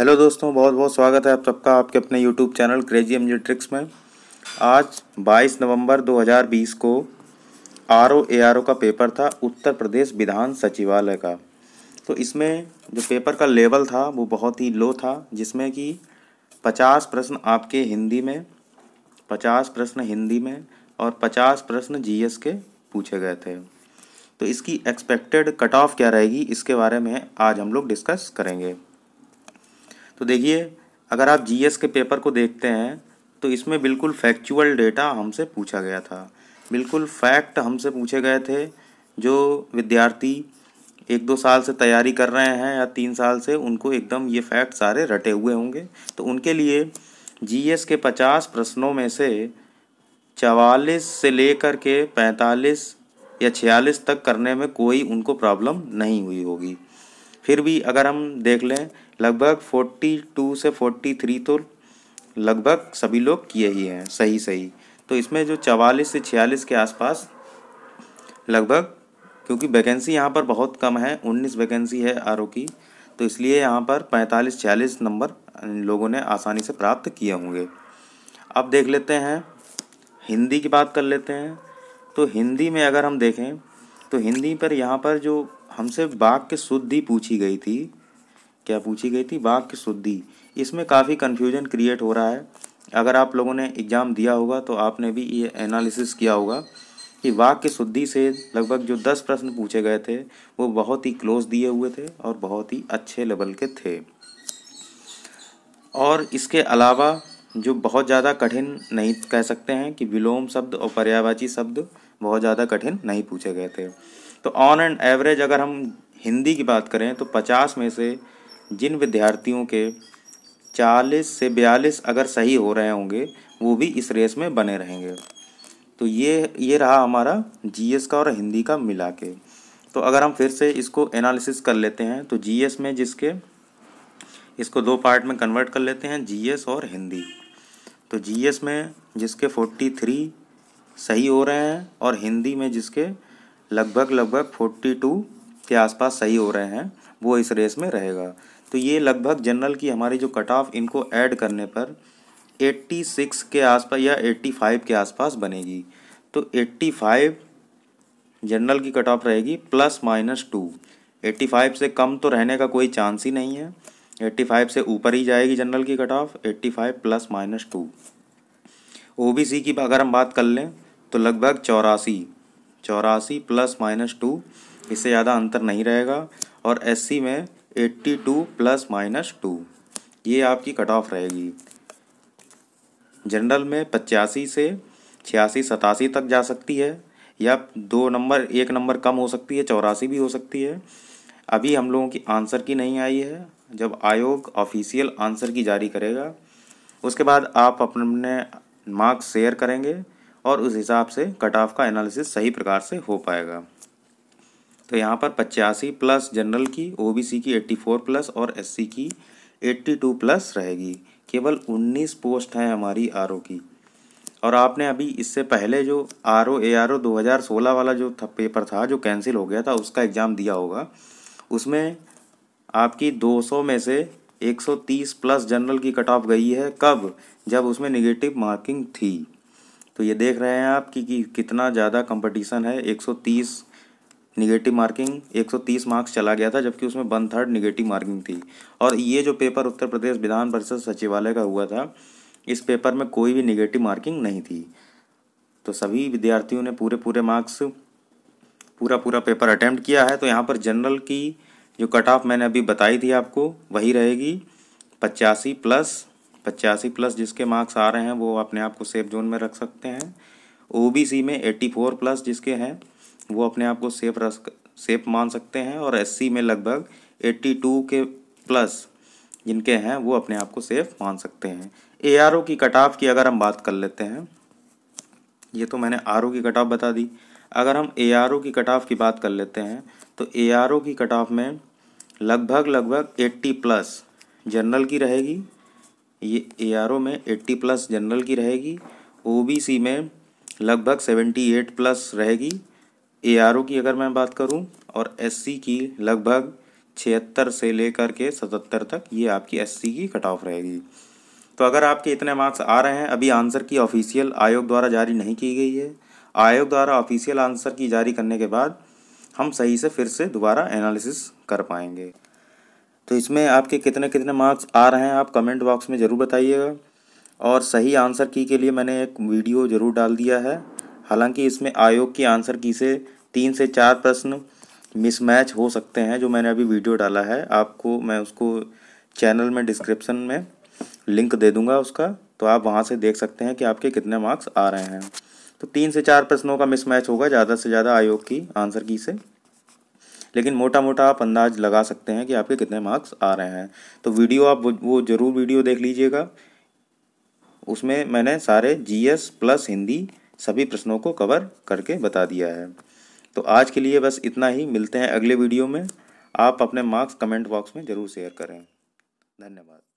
hello दोस्तों बहुत बहुत स्वागत है आप सबका आपके अपने YouTube channel crazy M tricks में आज 22 नवंबर 2020 को R O A R O का पेपर था उत्तर प्रदेश विधान सचिवालय का तो इसमें जो पेपर का लेवल था वो बहुत ही लो था जिसमें कि 50 प्रश्न आपके हिंदी में 50 प्रश्न हिंदी में और 50 प्रश्न जी के पूछे गए थे तो इसकी एक्सपेक्टेड कट ऑफ क्या रहेगी इसके बारे में आज हम लोग डिस्कस करेंगे तो देखिए अगर आप जीएस के पेपर को देखते हैं तो इसमें बिल्कुल फैक्चुअल डेटा हमसे पूछा गया था बिल्कुल फैक्ट हमसे पूछे गए थे जो विद्यार्थी एक दो साल से तैयारी कर रहे हैं या तीन साल से उनको एकदम ये फैक्ट सारे रटे हुए होंगे तो उनके लिए जीएस के पचास प्रश्नों में से चवालीस से लेकर के पैंतालीस या छियालीस तक करने में कोई उनको प्रॉब्लम नहीं हुई होगी फिर भी अगर हम देख लें लगभग फोर्टी टू से फोर्टी थ्री तो लगभग सभी लोग किए ही हैं सही सही तो इसमें जो चवालीस से छियालीस के आसपास लगभग क्योंकि वैकेंसी यहाँ पर बहुत कम है उन्नीस वैकेंसी है आर की तो इसलिए यहाँ पर पैंतालीस छियालीस नंबर लोगों ने आसानी से प्राप्त किए होंगे अब देख लेते हैं हिंदी की बात कर लेते हैं तो हिंदी में अगर हम देखें तो हिंदी पर यहाँ पर जो हमसे वाक्य शुद्धि पूछी गई थी क्या पूछी गई थी वाक्य शुद्धि इसमें काफ़ी कन्फ्यूजन क्रिएट हो रहा है अगर आप लोगों ने एग्ज़ाम दिया होगा तो आपने भी ये एनालिसिस किया होगा कि वाक्य शुद्धि से लगभग जो दस प्रश्न पूछे गए थे वो बहुत ही क्लोज दिए हुए थे और बहुत ही अच्छे लेवल के थे और इसके अलावा जो बहुत ज़्यादा कठिन नहीं कह सकते हैं कि विलोम शब्द और पर्यावाची शब्द बहुत ज़्यादा कठिन नहीं पूछे गए थे तो ऑन एंड एवरेज अगर हम हिंदी की बात करें तो पचास में से जिन विद्यार्थियों के चालीस से बयालीस अगर सही हो रहे होंगे वो भी इस रेस में बने रहेंगे तो ये ये रहा हमारा जीएस का और हिंदी का मिला के तो अगर हम फिर से इसको एनालिसिस कर लेते हैं तो जीएस में जिसके इसको दो पार्ट में कन्वर्ट कर लेते हैं जीएस और हिंदी तो जीएस में जिसके फोर्टी थ्री सही हो रहे हैं और हिंदी में जिसके लगभग लगभग फोर्टी टू के आसपास सही हो रहे हैं वो इस रेस में रहेगा तो ये लगभग जनरल की हमारी जो कट ऑफ इनको ऐड करने पर एट्टी सिक्स के आसपास या एट्टी फाइव के आसपास बनेगी तो एट्टी फाइव जनरल की कट ऑफ रहेगी plus minus two eighty five से कम तो रहने का कोई चांस ही नहीं है एट्टी फाइव से ऊपर ही जाएगी जनरल की cut off eighty five plus minus two O B C की अगर हम बात कर लें तो लगभग चौरासी चौरासी प्लस माइनस टू इससे ज़्यादा अंतर नहीं रहेगा और सी में eighty two plus minus two ये आपकी कट ऑफ रहेगी जनरल में पचासी से छियासी सतासी तक जा सकती है या दो नंबर एक नंबर कम हो सकती है चौरासी भी हो सकती है अभी हम लोगों की आंसर की नहीं आई है जब आयोग ऑफिशियल आंसर की जारी करेगा उसके बाद आप अपने मार्क्स शेयर करेंगे और उस हिसाब से कट ऑफ का एनालिसिस सही प्रकार से हो पाएगा तो यहाँ पर पचासी प्लस जनरल की ओबीसी की 84 प्लस और एससी की 82 प्लस रहेगी केवल 19 पोस्ट हैं हमारी आर की और आपने अभी इससे पहले जो R O A R O दो वाला जो था पेपर था जो कैंसिल हो गया था उसका एग्ज़ाम दिया होगा उसमें आपकी 200 में से 130 प्लस जनरल की कट ऑफ गई है कब जब उसमें निगेटिव मार्किंग थी तो ये देख रहे हैं आप कि, कि कितना ज़्यादा कंपटीशन है 130 निगेटिव मार्किंग 130 मार्क्स चला गया था जबकि उसमें वन थर्ड निगेटिव मार्किंग थी और ये जो पेपर उत्तर प्रदेश विधान परिषद सचिवालय का हुआ था इस पेपर में कोई भी निगेटिव मार्किंग नहीं थी तो सभी विद्यार्थियों ने पूरे पूरे मार्क्स पूरा पूरा पेपर अटैम्प्ट किया है तो यहाँ पर जनरल की जो कट ऑफ मैंने अभी बताई थी आपको वही रहेगी पचासी प्लस पचासी प्लस जिसके मार्क्स आ रहे हैं वो अपने आप को सेफ जोन में रख सकते हैं ओबीसी में एट्टी फोर प्लस जिसके हैं वो अपने आप को सेफ रख सेफ मान सकते हैं और एस में लगभग एट्टी टू के प्लस जिनके हैं वो अपने आप को सेफ मान सकते हैं ए की कट ऑफ की अगर हम बात कर लेते हैं ये तो मैंने आर की कट ऑफ बता दी अगर हम ए की कट ऑफ की बात कर लेते हैं तो ए की कट ऑफ में लगभग लगभग एट्टी प्लस जनरल की रहेगी ये ए आर ओ में एट्टी प्लस जनरल की रहेगी ओ बी सी में लगभग सेवेंटी एट प्लस रहेगी ए आर ओ की अगर मैं बात करूं और एस सी की लगभग छिहत्तर से लेकर के सतहत्तर तक ये आपकी एस सी की कट ऑफ रहेगी तो अगर आपके इतने मार्क्स आ रहे हैं अभी आंसर की ऑफिशियल आयोग द्वारा जारी नहीं की गई है आयोग द्वारा ऑफिशियल आंसर की जारी करने के बाद हम सही से फिर से दोबारा एनालिसिस कर पाएंगे तो इसमें आपके कितने कितने मार्क्स आ रहे हैं आप कमेंट बॉक्स में ज़रूर बताइएगा और सही आंसर की के लिए मैंने एक वीडियो ज़रूर डाल दिया है हालांकि इसमें आयोग की आंसर की से तीन से चार प्रश्न मिसमैच हो सकते हैं जो मैंने अभी वीडियो डाला है आपको मैं उसको चैनल में डिस्क्रिप्शन में लिंक दे दूंगा उसका तो आप वहाँ से देख सकते हैं कि आपके कितने मार्क्स आ रहे हैं तो तीन से चार प्रश्नों का मिसमैच होगा ज़्यादा से ज़्यादा आयोग की आंसर की से लेकिन मोटा मोटा आप अंदाज लगा सकते हैं कि आपके कितने मार्क्स आ रहे हैं तो वीडियो आप वो, ज़रूर वीडियो देख लीजिएगा उसमें मैंने सारे जीएस प्लस हिंदी सभी प्रश्नों को कवर करके बता दिया है तो आज के लिए बस इतना ही मिलते हैं अगले वीडियो में आप अपने मार्क्स कमेंट बॉक्स में ज़रूर शेयर करें धन्यवाद